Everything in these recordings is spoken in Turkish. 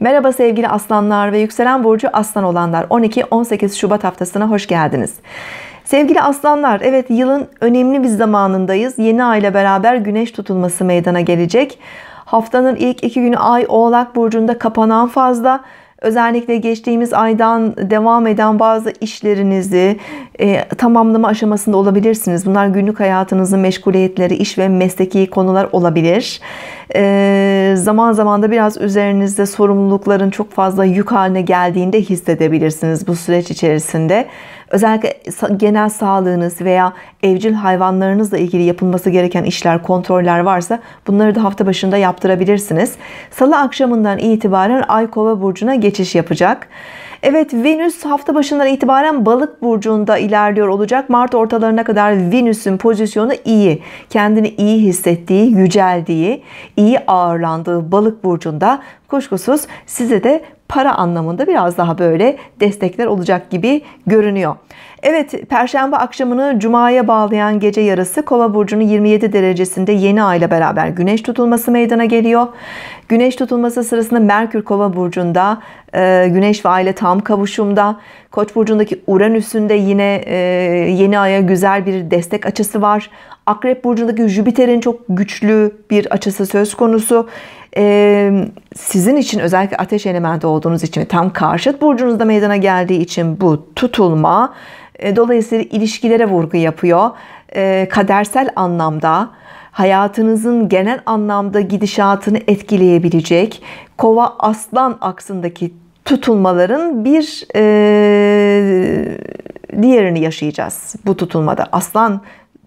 Merhaba sevgili aslanlar ve yükselen burcu aslan olanlar 12-18 Şubat haftasına hoş geldiniz. Sevgili aslanlar evet yılın önemli bir zamanındayız. Yeni ay ile beraber güneş tutulması meydana gelecek. Haftanın ilk iki günü ay oğlak burcunda kapanan fazla özellikle geçtiğimiz aydan devam eden bazı işlerinizi e, tamamlama aşamasında olabilirsiniz. Bunlar günlük hayatınızın meşguliyetleri, iş ve mesleki konular olabilir. Ee, zaman zaman da biraz üzerinizde sorumlulukların çok fazla yük haline geldiğinde hissedebilirsiniz bu süreç içerisinde. Özellikle genel sağlığınız veya evcil hayvanlarınızla ilgili yapılması gereken işler, kontroller varsa bunları da hafta başında yaptırabilirsiniz. Salı akşamından itibaren Ay Kova burcuna geçiş yapacak. Evet Venüs hafta başından itibaren balık burcunda ilerliyor olacak. Mart ortalarına kadar Venüs'ün pozisyonu iyi. Kendini iyi hissettiği, yüceldiği, iyi ağırlandığı balık burcunda kuşkusuz size de para anlamında biraz daha böyle destekler olacak gibi görünüyor. Evet, Perşembe akşamını Cuma'ya bağlayan gece yarısı Kova burcunun 27 derecesinde yeni ayla beraber Güneş tutulması meydana geliyor. Güneş tutulması sırasında Merkür Kova burcunda, e, Güneş ve aile tam kavuşumda, Koç burcundaki Uranüs'ün de yine e, yeni aya güzel bir destek açısı var. Akrep burcundaki Jüpiter'in çok güçlü bir açısı söz konusu. E, sizin için özellikle ateş elementi olduğunuz için tam karşıt burcunuzda meydana geldiği için bu tutulma e, dolayısıyla ilişkilere vurgu yapıyor. E, kadersel anlamda hayatınızın genel anlamda gidişatını etkileyebilecek kova aslan aksındaki tutulmaların bir e, diğerini yaşayacağız bu tutulmada. Aslan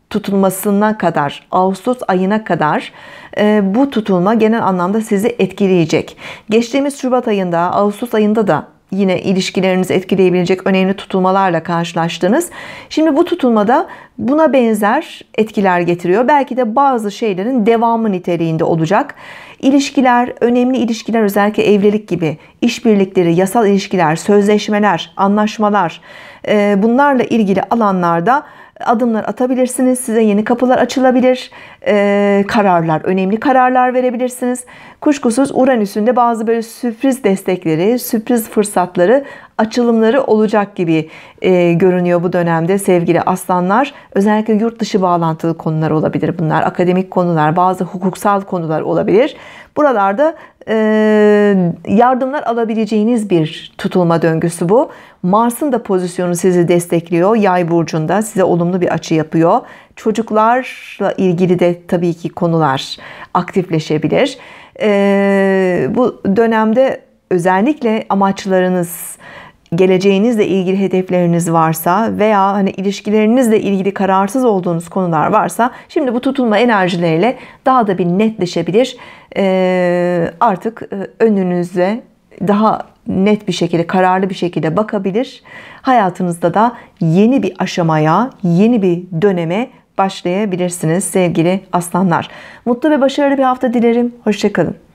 tutulmasına kadar, Ağustos ayına kadar e, bu tutulma genel anlamda sizi etkileyecek. Geçtiğimiz Şubat ayında, Ağustos ayında da yine ilişkilerinizi etkileyebilecek önemli tutulmalarla karşılaştınız. Şimdi bu tutulmada buna benzer etkiler getiriyor. Belki de bazı şeylerin devamı niteliğinde olacak. İlişkiler, önemli ilişkiler özellikle evlilik gibi, işbirlikleri, yasal ilişkiler, sözleşmeler, anlaşmalar e, bunlarla ilgili alanlarda adımlar atabilirsiniz. Size yeni kapılar açılabilir. Ee, kararlar, önemli kararlar verebilirsiniz. Kuşkusuz Uranüs'ün de bazı böyle sürpriz destekleri, sürpriz fırsatları açılımları olacak gibi e, görünüyor bu dönemde sevgili aslanlar. Özellikle yurt dışı bağlantılı konular olabilir bunlar. Akademik konular, bazı hukuksal konular olabilir. Buralarda e, yardımlar alabileceğiniz bir tutulma döngüsü bu. Mars'ın da pozisyonu sizi destekliyor. Yay burcunda size olumlu bir açı yapıyor. Çocuklarla ilgili de tabii ki konular aktifleşebilir. E, bu dönemde özellikle amaçlarınız geleceğinizle ilgili hedefleriniz varsa veya hani ilişkilerinizle ilgili kararsız olduğunuz konular varsa şimdi bu tutulma enerjileriyle daha da bir netleşebilir. Ee, artık e, önünüze daha net bir şekilde, kararlı bir şekilde bakabilir. Hayatınızda da yeni bir aşamaya, yeni bir döneme başlayabilirsiniz sevgili aslanlar. Mutlu ve başarılı bir hafta dilerim. Hoşçakalın.